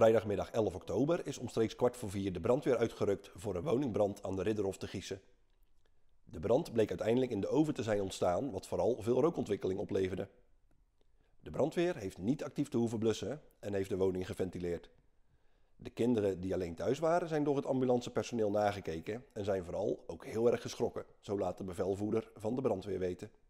Vrijdagmiddag 11 oktober is omstreeks kwart voor vier de brandweer uitgerukt voor een woningbrand aan de Ridderhof te Giezen. De brand bleek uiteindelijk in de oven te zijn ontstaan, wat vooral veel rookontwikkeling opleverde. De brandweer heeft niet actief te hoeven blussen en heeft de woning geventileerd. De kinderen die alleen thuis waren zijn door het ambulancepersoneel nagekeken en zijn vooral ook heel erg geschrokken, zo laat de bevelvoerder van de brandweer weten.